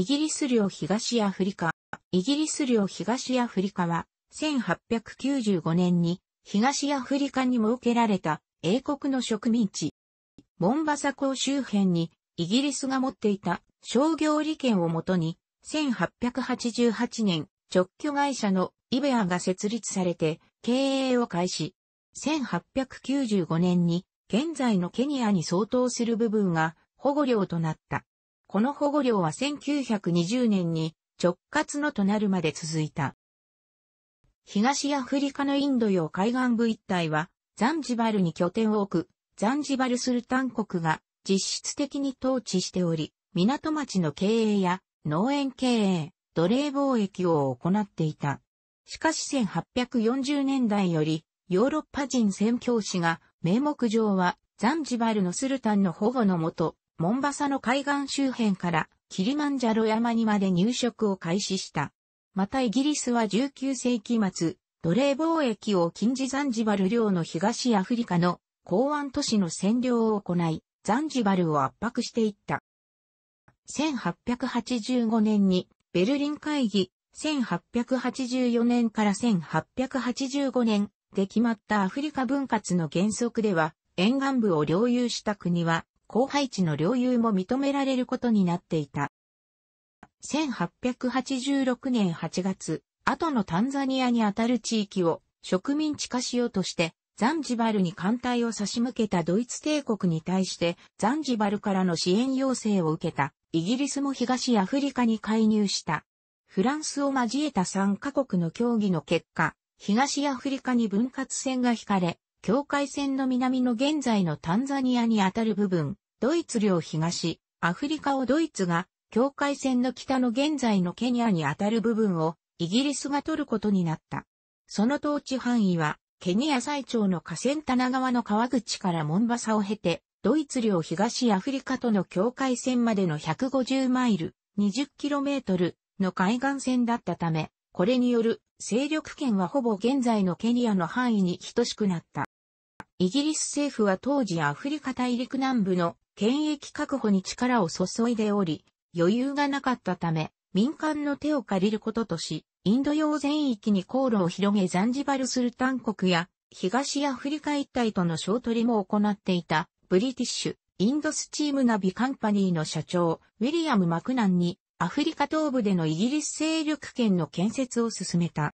イギリス領東アフリカ。イギリス領東アフリカは、1895年に東アフリカに設けられた英国の植民地。モンバサ港周辺にイギリスが持っていた商業利権をもとに、1888年直居会社のイベアが設立されて経営を開始。1895年に現在のケニアに相当する部分が保護領となった。この保護領は1920年に直轄のとなるまで続いた。東アフリカのインド洋海岸部一帯は、ザンジバルに拠点を置く、ザンジバルスルタン国が実質的に統治しており、港町の経営や農園経営、奴隷貿易を行っていた。しかし1840年代より、ヨーロッパ人宣教師が、名目上はザンジバルのスルタンの保護のもと、モンバサの海岸周辺からキリマンジャロ山にまで入植を開始した。またイギリスは19世紀末、奴隷貿易を禁じザンジバル領の東アフリカの港湾都市の占領を行い、ザンジバルを圧迫していった。1885年にベルリン会議、1884年から1885年で決まったアフリカ分割の原則では、沿岸部を領有した国は後輩地の領有も認められることになっていた。1886年8月、後のタンザニアにあたる地域を植民地化しようとして、ザンジバルに艦隊を差し向けたドイツ帝国に対して、ザンジバルからの支援要請を受けた、イギリスも東アフリカに介入した。フランスを交えた3カ国の協議の結果、東アフリカに分割線が引かれ、境界線の南の現在のタンザニアにあたる部分、ドイツ領東、アフリカをドイツが、境界線の北の現在のケニアにあたる部分を、イギリスが取ることになった。その統治範囲は、ケニア最長の河川棚川の川口からモンバサを経て、ドイツ領東アフリカとの境界線までの150マイル、20km の海岸線だったため、これによる勢力圏はほぼ現在のケニアの範囲に等しくなった。イギリス政府は当時アフリカ大陸南部の権益確保に力を注いでおり、余裕がなかったため、民間の手を借りることとし、インド洋全域に航路を広げザンジバルスルタン国や東アフリカ一帯との小取りも行っていたブリティッシュ、インドスチームナビカンパニーの社長、ウィリアム・マクナンにアフリカ東部でのイギリス勢力圏の建設を進めた。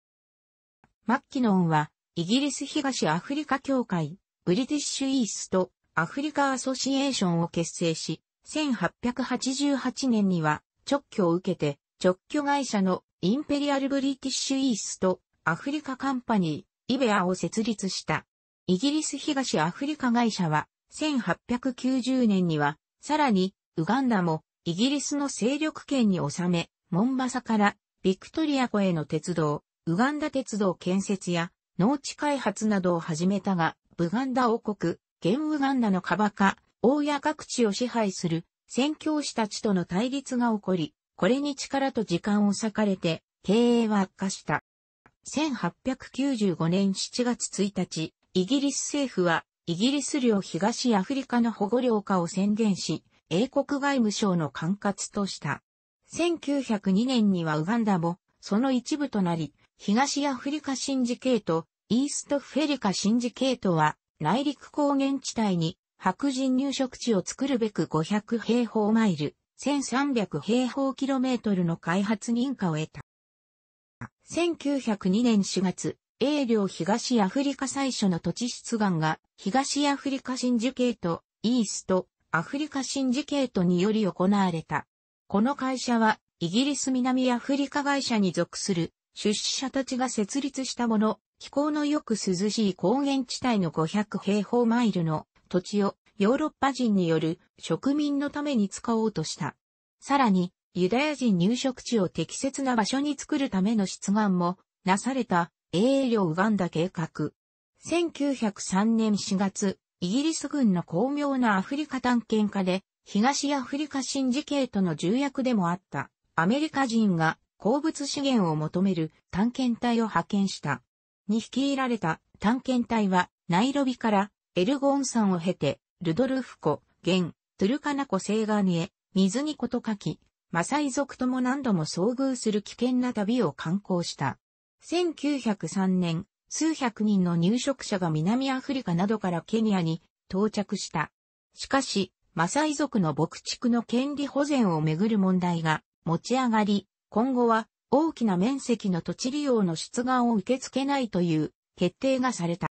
マッキノンはイギリス東アフリカ協会ブリティッシュイースト、アフリカアソシエーションを結成し、1888年には直居を受けて、直居会社のインペリアルブリティッシュイースト、アフリカカンパニー、イベアを設立した。イギリス東アフリカ会社は、1890年には、さらに、ウガンダも、イギリスの勢力圏に収め、モンバサから、ビクトリア湖への鉄道、ウガンダ鉄道建設や、農地開発などを始めたが、ブガンダ王国、現ウガンダのカバカ、王や各地を支配する宣教師たちとの対立が起こり、これに力と時間を割かれて、経営は悪化した。1895年7月1日、イギリス政府は、イギリス領東アフリカの保護領化を宣言し、英国外務省の管轄とした。1902年にはウガンダも、その一部となり、東アフリカシンジケート、イーストフェリカシンジケートは、内陸高原地帯に白人入植地を作るべく500平方マイル、1300平方キロメートルの開発認可を得た。1902年4月、英領東アフリカ最初の土地出願が東アフリカシンジケート、イースト、アフリカシンジケートにより行われた。この会社はイギリス南アフリカ会社に属する出資者たちが設立したもの気候のよく涼しい高原地帯の500平方マイルの土地をヨーロッパ人による植民のために使おうとした。さらに、ユダヤ人入植地を適切な場所に作るための出願もなされた英領ウガンダ計画。1903年4月、イギリス軍の巧妙なアフリカ探検家で、東アフリカ新時ジとの重役でもあった、アメリカ人が鉱物資源を求める探検隊を派遣した。に率いられた探検隊は、ナイロビからエルゴン山を経て、ルドルフ湖、現、トゥルカナ湖西岸へ、水にこと書き、マサイ族とも何度も遭遇する危険な旅を観光した。1903年、数百人の入植者が南アフリカなどからケニアに到着した。しかし、マサイ族の牧畜の権利保全をめぐる問題が持ち上がり、今後は大きな面積の土地利用の出願を受け付けないという決定がされた。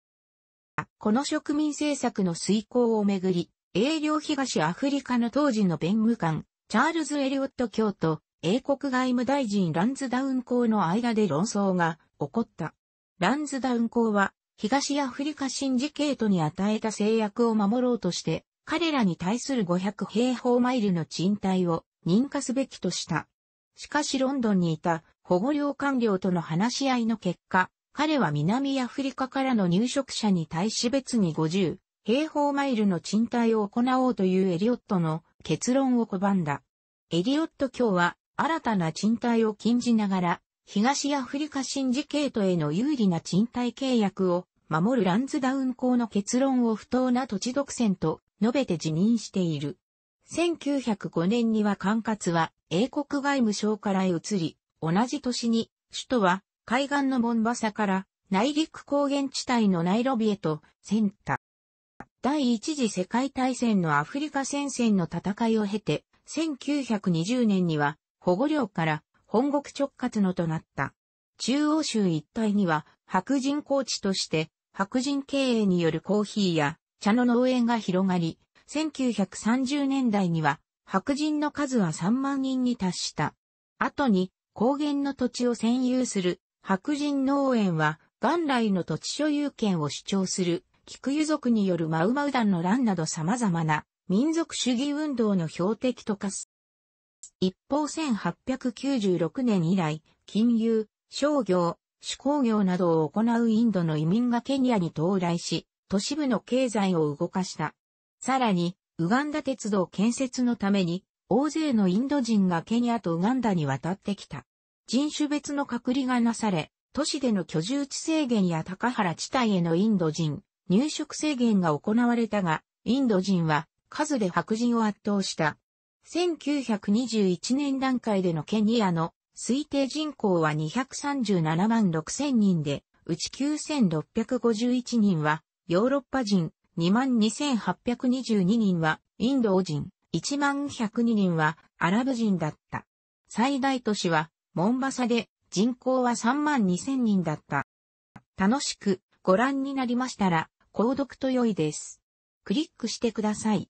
この植民政策の遂行をめぐり、英領東アフリカの当時の弁務官、チャールズ・エリオット卿と英国外務大臣ランズダウン公の間で論争が起こった。ランズダウン公は東アフリカシンジケートに与えた制約を守ろうとして、彼らに対する500平方マイルの賃貸を認可すべきとした。しかしロンドンにいた保護領官僚との話し合いの結果、彼は南アフリカからの入植者に対し別に50平方マイルの賃貸を行おうというエリオットの結論を拒んだ。エリオット卿は新たな賃貸を禁じながら、東アフリカシンジケートへの有利な賃貸契約を守るランズダウン校の結論を不当な土地独占と述べて辞任している。1905年には管轄は英国外務省から移り、同じ年に首都は海岸のモンバサから内陸高原地帯のナイロビへと遷太。第一次世界大戦のアフリカ戦線の戦いを経て、1920年には保護領から本国直轄のとなった。中央州一帯には白人高地として白人経営によるコーヒーや茶の農園が広がり、1930年代には白人の数は3万人に達した。後に高原の土地を占有する白人農園は元来の土地所有権を主張する菊油族によるマウマウ団の乱など様々な民族主義運動の標的と化す。一方1896年以来、金融、商業、手工業などを行うインドの移民がケニアに到来し、都市部の経済を動かした。さらに、ウガンダ鉄道建設のために、大勢のインド人がケニアとウガンダに渡ってきた。人種別の隔離がなされ、都市での居住地制限や高原地帯へのインド人、入植制限が行われたが、インド人は数で白人を圧倒した。1921年段階でのケニアの推定人口は237万6千人で、うち9651人はヨーロッパ人22,822人はインド人、1 1 0 2人はアラブ人だった。最大都市はモンバサで人口は32,000人だった。楽しくご覧になりましたら、購読と良いです。クリックしてください。